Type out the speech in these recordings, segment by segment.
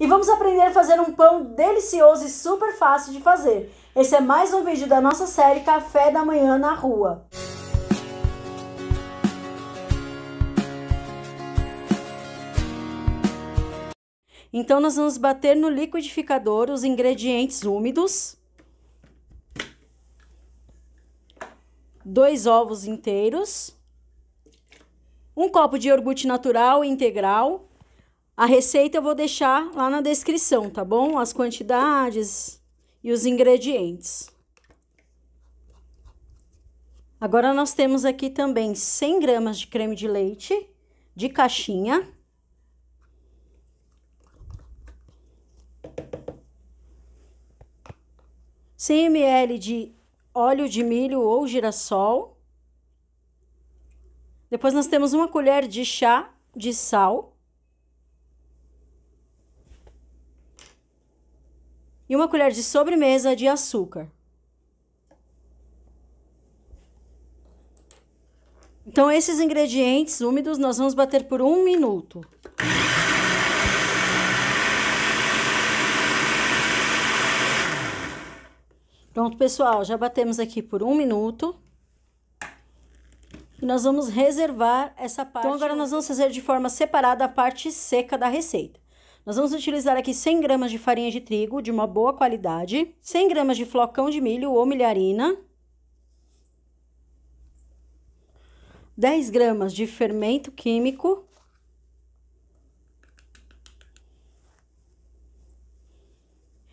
E vamos aprender a fazer um pão delicioso e super fácil de fazer. Esse é mais um vídeo da nossa série Café da Manhã na Rua. Então, nós vamos bater no liquidificador os ingredientes úmidos. Dois ovos inteiros. Um copo de iogurte natural integral. A receita eu vou deixar lá na descrição, tá bom? As quantidades e os ingredientes. Agora nós temos aqui também 100 gramas de creme de leite de caixinha. Cem ml de óleo de milho ou girassol. Depois nós temos uma colher de chá de sal. e uma colher de sobremesa de açúcar. Então, esses ingredientes úmidos nós vamos bater por um minuto. Pronto, pessoal, já batemos aqui por um minuto. E nós vamos reservar essa parte. Então, agora nós vamos fazer de forma separada a parte seca da receita. Nós vamos utilizar aqui 100 gramas de farinha de trigo de uma boa qualidade, 100 gramas de flocão de milho ou milharina, 10 gramas de fermento químico,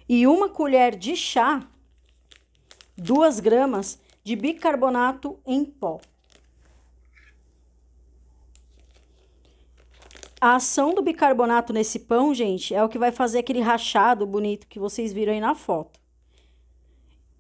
e uma colher de chá, 2 gramas de bicarbonato em pó. A ação do bicarbonato nesse pão, gente, é o que vai fazer aquele rachado bonito que vocês viram aí na foto.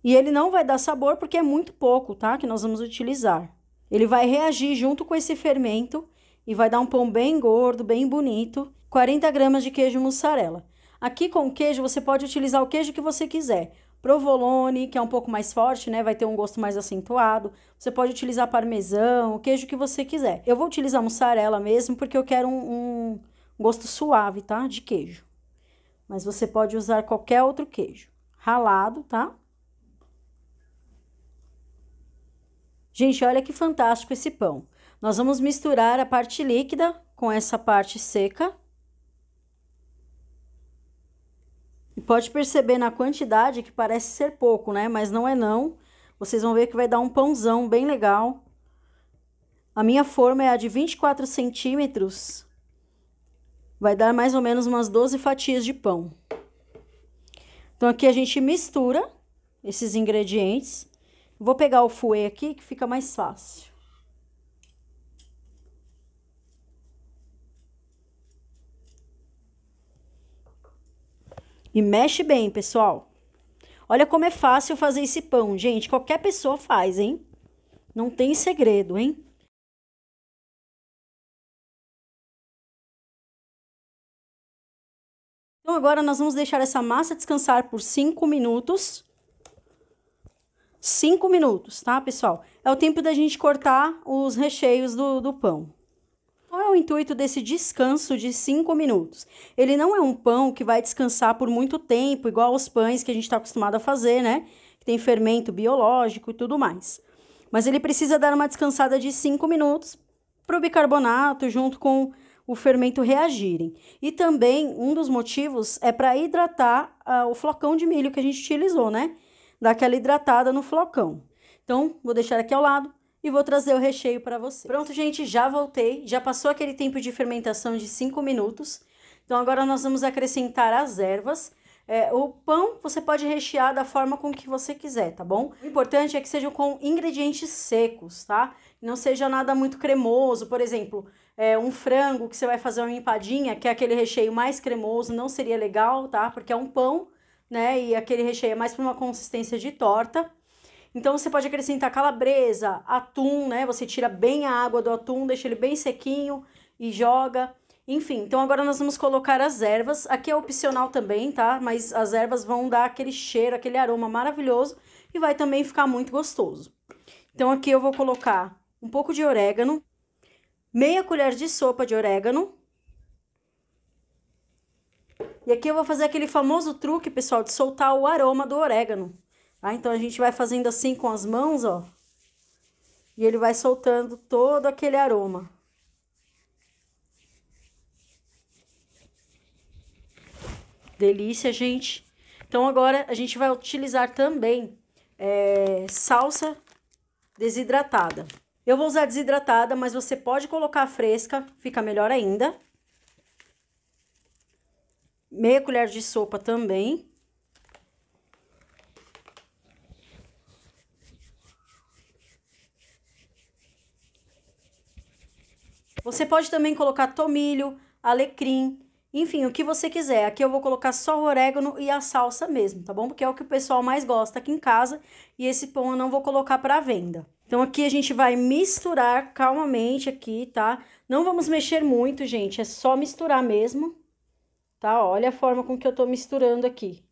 E ele não vai dar sabor porque é muito pouco, tá? Que nós vamos utilizar. Ele vai reagir junto com esse fermento e vai dar um pão bem gordo, bem bonito. 40 gramas de queijo mussarela. Aqui com o queijo você pode utilizar o queijo que você quiser provolone, que é um pouco mais forte, né? Vai ter um gosto mais acentuado. Você pode utilizar parmesão, o queijo que você quiser. Eu vou utilizar mussarela mesmo, porque eu quero um, um gosto suave, tá? De queijo. Mas você pode usar qualquer outro queijo. Ralado, tá? Gente, olha que fantástico esse pão. Nós vamos misturar a parte líquida com essa parte seca. pode perceber na quantidade que parece ser pouco, né? Mas não é não. Vocês vão ver que vai dar um pãozão bem legal. A minha forma é a de 24 centímetros. Vai dar mais ou menos umas 12 fatias de pão. Então, aqui a gente mistura esses ingredientes. Vou pegar o fouet aqui, que fica mais fácil. E mexe bem, pessoal. Olha como é fácil fazer esse pão, gente. Qualquer pessoa faz, hein? Não tem segredo, hein? Então agora nós vamos deixar essa massa descansar por 5 minutos. 5 minutos, tá, pessoal? É o tempo da gente cortar os recheios do, do pão. Qual é o intuito desse descanso de 5 minutos? Ele não é um pão que vai descansar por muito tempo, igual aos pães que a gente está acostumado a fazer, né? Que tem fermento biológico e tudo mais. Mas ele precisa dar uma descansada de 5 minutos para o bicarbonato junto com o fermento reagirem. E também um dos motivos é para hidratar uh, o flocão de milho que a gente utilizou, né? Dar aquela hidratada no flocão. Então, vou deixar aqui ao lado e vou trazer o recheio para você. Pronto, gente, já voltei. Já passou aquele tempo de fermentação de 5 minutos. Então agora nós vamos acrescentar as ervas. É, o pão você pode rechear da forma com que você quiser, tá bom? O importante é que sejam com ingredientes secos, tá? Não seja nada muito cremoso, por exemplo, é, um frango que você vai fazer uma empadinha, que é aquele recheio mais cremoso, não seria legal, tá? Porque é um pão, né? E aquele recheio é mais para uma consistência de torta. Então você pode acrescentar calabresa, atum, né? Você tira bem a água do atum, deixa ele bem sequinho e joga. Enfim, então agora nós vamos colocar as ervas. Aqui é opcional também, tá? Mas as ervas vão dar aquele cheiro, aquele aroma maravilhoso e vai também ficar muito gostoso. Então aqui eu vou colocar um pouco de orégano, meia colher de sopa de orégano. E aqui eu vou fazer aquele famoso truque, pessoal, de soltar o aroma do orégano. Ah, então a gente vai fazendo assim com as mãos, ó. E ele vai soltando todo aquele aroma. Delícia, gente. Então agora a gente vai utilizar também é, salsa desidratada. Eu vou usar desidratada, mas você pode colocar fresca, fica melhor ainda. Meia colher de sopa também. Você pode também colocar tomilho, alecrim, enfim, o que você quiser. Aqui eu vou colocar só o orégano e a salsa mesmo, tá bom? Porque é o que o pessoal mais gosta aqui em casa e esse pão eu não vou colocar para venda. Então aqui a gente vai misturar calmamente aqui, tá? Não vamos mexer muito, gente, é só misturar mesmo. Tá? Olha a forma com que eu tô misturando aqui.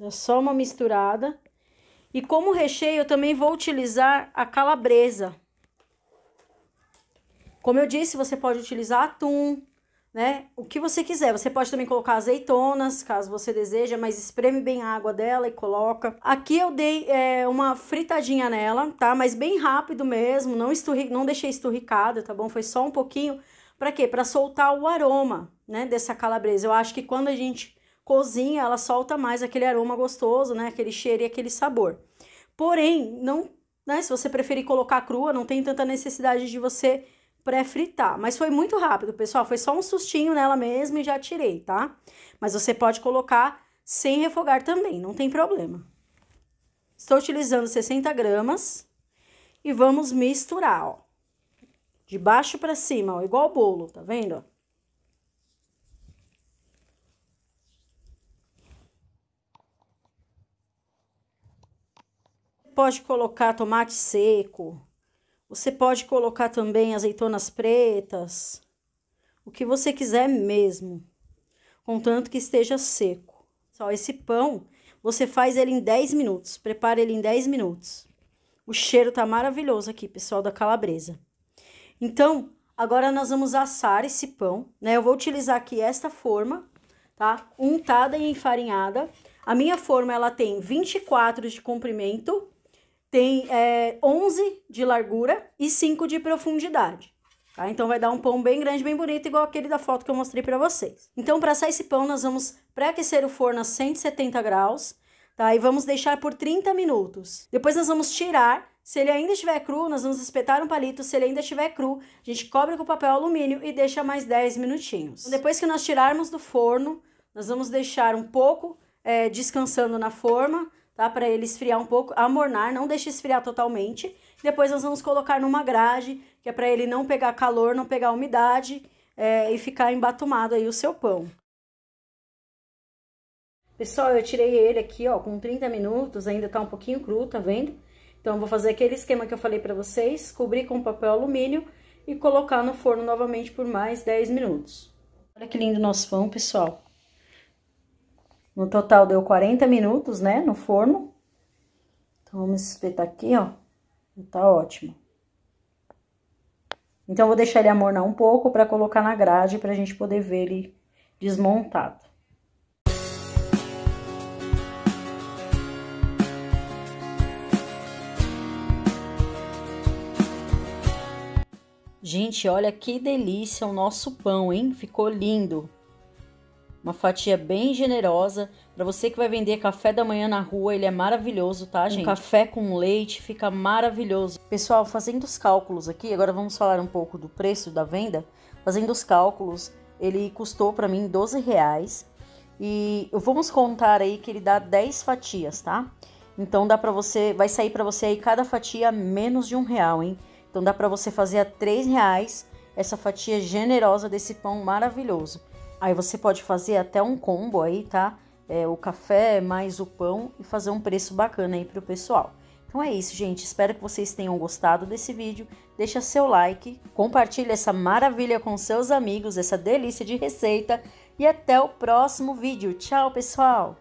Dá é só uma misturada. E como recheio, eu também vou utilizar a calabresa, como eu disse, você pode utilizar atum, né? O que você quiser. Você pode também colocar azeitonas, caso você deseja, mas espreme bem a água dela e coloca. Aqui eu dei é, uma fritadinha nela, tá? Mas bem rápido mesmo, não, esturri... não deixei esturricada, tá bom? Foi só um pouquinho. Para quê? Para soltar o aroma, né? Dessa calabresa. Eu acho que quando a gente cozinha, ela solta mais aquele aroma gostoso, né? Aquele cheiro e aquele sabor. Porém, não, né? Se você preferir colocar crua, não tem tanta necessidade de você pré-fritar. Mas foi muito rápido, pessoal. Foi só um sustinho nela mesmo e já tirei, tá? Mas você pode colocar sem refogar também, não tem problema. Estou utilizando 60 gramas e vamos misturar, ó. De baixo para cima, ó, igual bolo, tá vendo? Pode colocar tomate seco, você pode colocar também azeitonas pretas, o que você quiser mesmo, contanto que esteja seco. Só esse pão, você faz ele em 10 minutos, prepara ele em 10 minutos. O cheiro tá maravilhoso aqui, pessoal da calabresa. Então, agora nós vamos assar esse pão, né? Eu vou utilizar aqui esta forma, tá? Untada e enfarinhada. A minha forma ela tem 24 de comprimento tem é, 11 de largura e 5 de profundidade. Tá? Então, vai dar um pão bem grande, bem bonito, igual aquele da foto que eu mostrei para vocês. Então, para assar esse pão, nós vamos pré-aquecer o forno a 170 graus, tá? E vamos deixar por 30 minutos. Depois, nós vamos tirar. Se ele ainda estiver cru, nós vamos espetar um palito. Se ele ainda estiver cru, a gente cobre com papel alumínio e deixa mais 10 minutinhos. depois que nós tirarmos do forno, nós vamos deixar um pouco é, descansando na forma, tá? Para ele esfriar um pouco, amornar, não deixe esfriar totalmente. Depois nós vamos colocar numa grade, que é para ele não pegar calor, não pegar umidade é, e ficar embatumado aí o seu pão. Pessoal, eu tirei ele aqui, ó, com 30 minutos, ainda tá um pouquinho cru, tá vendo? Então, eu vou fazer aquele esquema que eu falei pra vocês, cobrir com papel alumínio e colocar no forno novamente por mais 10 minutos. Olha que lindo nosso pão, pessoal. No total deu 40 minutos, né, no forno. Então, vamos espetar aqui, ó. tá ótimo. Então, vou deixar ele amornar um pouco para colocar na grade pra gente poder ver ele desmontado. Gente, olha que delícia o nosso pão, hein? Ficou lindo uma fatia bem generosa. Para você que vai vender café da manhã na rua, ele é maravilhoso, tá, gente? Um café com leite fica maravilhoso. Pessoal, fazendo os cálculos aqui, agora vamos falar um pouco do preço da venda. Fazendo os cálculos, ele custou para mim 12 reais. E vamos contar aí que ele dá 10 fatias, tá? Então dá para você, vai sair para você aí cada fatia menos de um real, hein? Então dá para você fazer a três reais essa fatia generosa desse pão maravilhoso. Aí você pode fazer até um combo aí, tá? É, o café mais o pão e fazer um preço bacana aí pro pessoal. Então é isso, gente. Espero que vocês tenham gostado desse vídeo. Deixa seu like, compartilha essa maravilha com seus amigos, essa delícia de receita. E até o próximo vídeo. Tchau, pessoal!